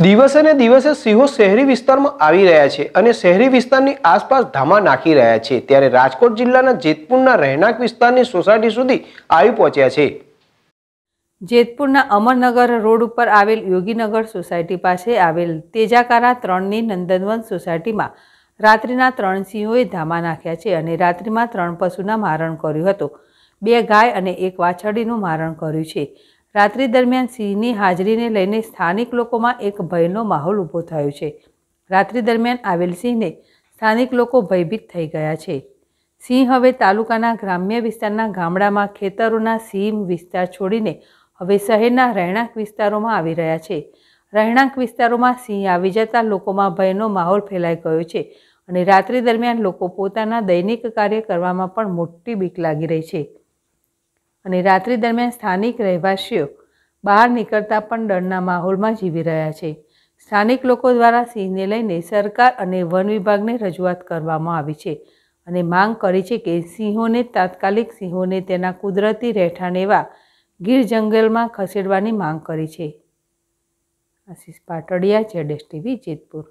દિવસે ને દિવસે સિંહો શહેરી વિસ્તારમાં આવી રહ્યા છે અને શહેરી વિસ્તારની આસપાસ ધામા નાખી રહ્યા છે ત્યારે રાજકોટ જિલ્લાના જેતપુરના રહેણાંક વિસ્તારની સોસાયટી સુધી આવી પહોંચ્યા છે જેતપુરના અમરનગર રોડ ઉપર આવેલ યોગીનગર સોસાયટી પાસે આવેલ તેજાકારા ત્રણની નંદનવન સોસાયટીમાં રાત્રિના ત્રણ સિંહોએ ધામા નાખ્યા છે અને રાત્રિમાં ત્રણ પશુના મારણ કર્યું હતું બે ગાય અને એક વાછડીનું મારણ કર્યું છે રાત્રિ દરમિયાન સિંહની હાજરીને લઈને સ્થાનિક લોકોમાં એક ભયનો માહોલ ઊભો થયો છે રાત્રિ દરમિયાન આવેલ સિંહને સ્થાનિક લોકો ભયભીત થઈ ગયા છે સિંહ હવે તાલુકાના ગ્રામ્ય વિસ્તારના ગામડામાં ખેતરોના સિંહ વિસ્તાર છોડીને હવે શહેરના રહેણાંક વિસ્તારોમાં આવી રહ્યા છે રહેણાંક વિસ્તારોમાં સિંહ આવી જતા લોકોમાં ભયનો માહોલ ફેલાઈ ગયો છે અને રાત્રિ દરમિયાન લોકો પોતાના દૈનિક કાર્ય કરવામાં પણ મોટી બીક લાગી રહી છે અને રાત્રિ દરમિયાન સ્થાનિક રહેવાસીઓ બહાર નીકળતા પણ ડરના માહોલમાં જીવી રહ્યા છે સ્થાનિક લોકો દ્વારા સિંહને લઈને સરકાર અને વન વિભાગને રજૂઆત કરવામાં આવી છે અને માંગ કરી છે કે સિંહોને તાત્કાલિક સિંહોને તેના કુદરતી રહેઠાણ એવા ગીર જંગલમાં ખસેડવાની માંગ કરી છે આશીષ પાટડિયા જેડેશ ટીવી જેતપુર